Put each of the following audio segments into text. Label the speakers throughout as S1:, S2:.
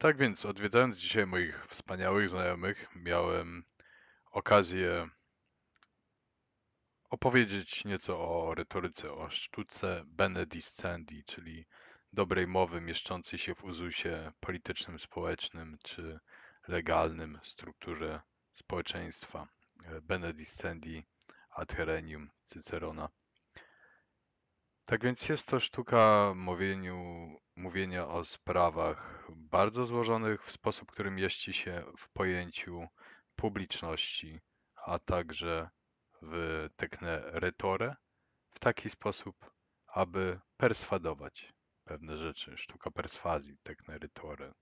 S1: Tak więc, odwiedzając dzisiaj moich wspaniałych znajomych, miałem okazję opowiedzieć nieco o retoryce, o sztuce Benedicendi, czyli dobrej mowy mieszczącej się w uzusie politycznym, społecznym czy legalnym strukturze społeczeństwa. Benedicendi ad herenium Cycerona. Tak więc jest to sztuka mówieniu, mówienia o sprawach bardzo złożonych w sposób, który mieści się w pojęciu publiczności, a także w tekne retorę w taki sposób, aby perswadować pewne rzeczy. Sztuka perswazji, tekne retorę.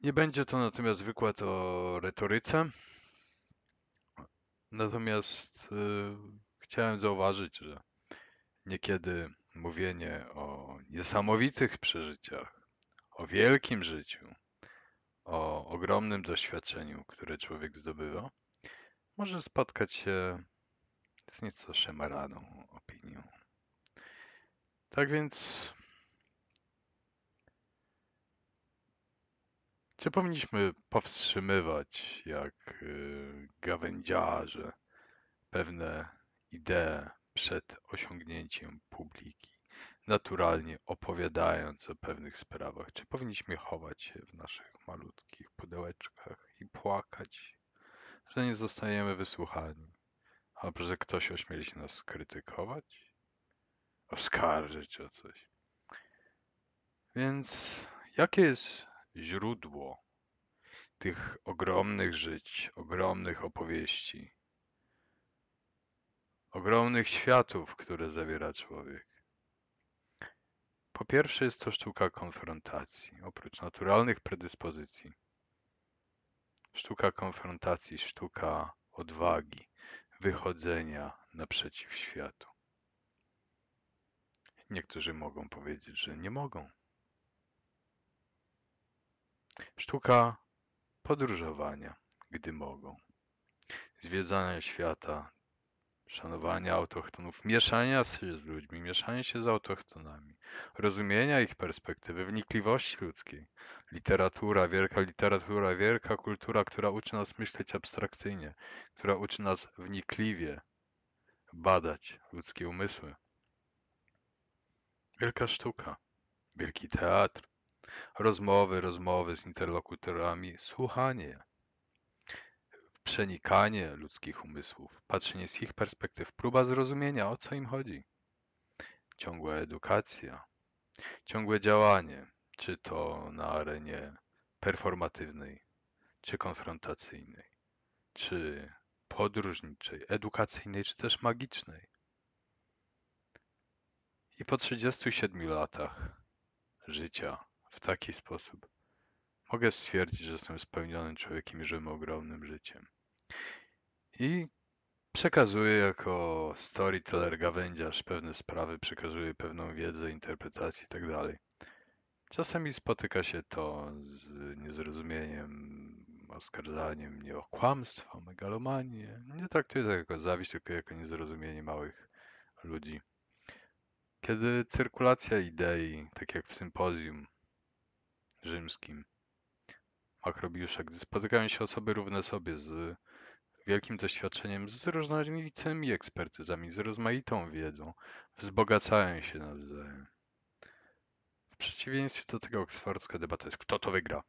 S1: Nie będzie to natomiast wykład o retoryce. Natomiast yy, Chciałem zauważyć, że niekiedy mówienie o niesamowitych przeżyciach, o wielkim życiu, o ogromnym doświadczeniu, które człowiek zdobywa, może spotkać się z nieco szemaraną opinią. Tak więc, czy powinniśmy powstrzymywać jak y, gawędziarze pewne ideę przed osiągnięciem publiki, naturalnie opowiadając o pewnych sprawach? Czy powinniśmy chować się w naszych malutkich pudełeczkach i płakać, że nie zostajemy wysłuchani, albo że ktoś ośmieli się nas krytykować, oskarżyć o coś? Więc jakie jest źródło tych ogromnych żyć, ogromnych opowieści? ogromnych światów, które zawiera człowiek. Po pierwsze, jest to sztuka konfrontacji, oprócz naturalnych predyspozycji. Sztuka konfrontacji, sztuka odwagi, wychodzenia naprzeciw światu. Niektórzy mogą powiedzieć, że nie mogą. Sztuka podróżowania, gdy mogą, zwiedzania świata szanowania autochtonów, mieszania się z ludźmi, mieszania się z autochtonami, rozumienia ich perspektywy, wnikliwości ludzkiej. Literatura, wielka literatura, wielka kultura, która uczy nas myśleć abstrakcyjnie, która uczy nas wnikliwie badać ludzkie umysły. Wielka sztuka, wielki teatr, rozmowy, rozmowy z interlokutorami, słuchanie przenikanie ludzkich umysłów, patrzenie z ich perspektyw, próba zrozumienia, o co im chodzi. Ciągła edukacja, ciągłe działanie, czy to na arenie performatywnej, czy konfrontacyjnej, czy podróżniczej, edukacyjnej, czy też magicznej. I po 37 latach życia w taki sposób Mogę stwierdzić, że jestem spełnionym człowiekiem i żyłem ogromnym życiem. I przekazuję jako storyteller, gawędziarz pewne sprawy, przekazuję pewną wiedzę, interpretację itd. Tak Czasami spotyka się to z niezrozumieniem, oskarżaniem mnie o kłamstwo, megalomanię. Nie traktuję tego jako zawiść, tylko jako niezrozumienie małych ludzi. Kiedy cyrkulacja idei, tak jak w sympozjum rzymskim, Makrobiusza, gdy spotykają się osoby równe sobie z wielkim doświadczeniem, z różnorodnymi ekspertyzami, z rozmaitą wiedzą, wzbogacają się nawzajem. W przeciwieństwie do tego oksfordzka debata jest kto to wygra.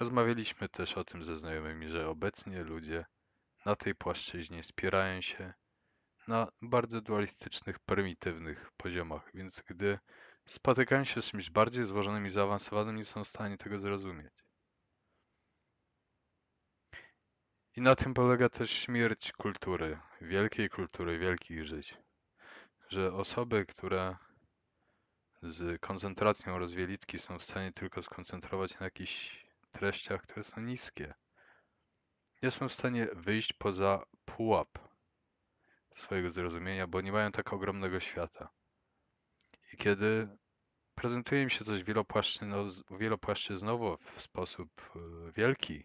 S1: Rozmawialiśmy też o tym ze znajomymi, że obecnie ludzie na tej płaszczyźnie spierają się na bardzo dualistycznych, prymitywnych poziomach, więc gdy Spotykają się z czymś bardziej złożonym i zaawansowanym, nie są w stanie tego zrozumieć. I na tym polega też śmierć kultury, wielkiej kultury, wielkich żyć. Że osoby, które z koncentracją rozwielitki są w stanie tylko skoncentrować na jakichś treściach, które są niskie, nie są w stanie wyjść poza pułap swojego zrozumienia, bo nie mają tak ogromnego świata. I kiedy prezentuje mi się coś wielopłaszczyznowo w sposób e, wielki,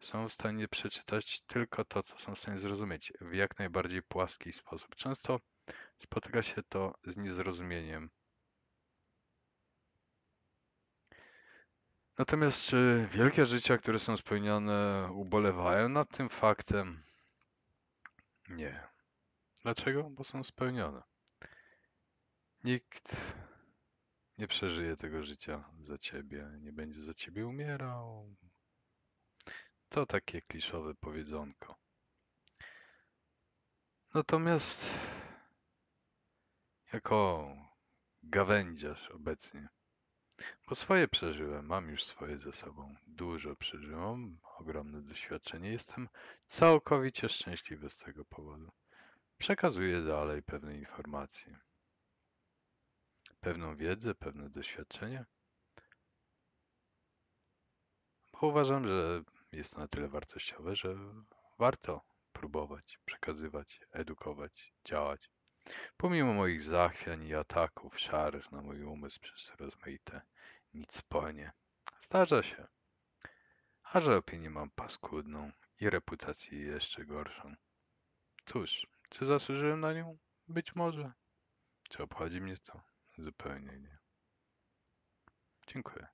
S1: są w stanie przeczytać tylko to, co są w stanie zrozumieć w jak najbardziej płaski sposób. Często spotyka się to z niezrozumieniem. Natomiast czy wielkie życia, które są spełnione, ubolewają nad tym faktem? Nie. Dlaczego? Bo są spełnione. Nikt nie przeżyje tego życia za ciebie, nie będzie za ciebie umierał. To takie kliszowe powiedzonko. Natomiast jako gawędziarz obecnie, bo swoje przeżyłem, mam już swoje ze sobą, dużo przeżyłem, ogromne doświadczenie, jestem całkowicie szczęśliwy z tego powodu. Przekazuję dalej pewne informacje pewną wiedzę, pewne doświadczenie, bo uważam, że jest to na tyle wartościowe, że warto próbować, przekazywać, edukować, działać. Pomimo moich zachwiań i ataków szarych na mój umysł przez rozmaite nic płynie. Zdarza się. A że opinię mam paskudną i reputację jeszcze gorszą. Cóż, czy zasłużyłem na nią? Być może. Czy obchodzi mnie to? zupełnie nie. Dziękuję.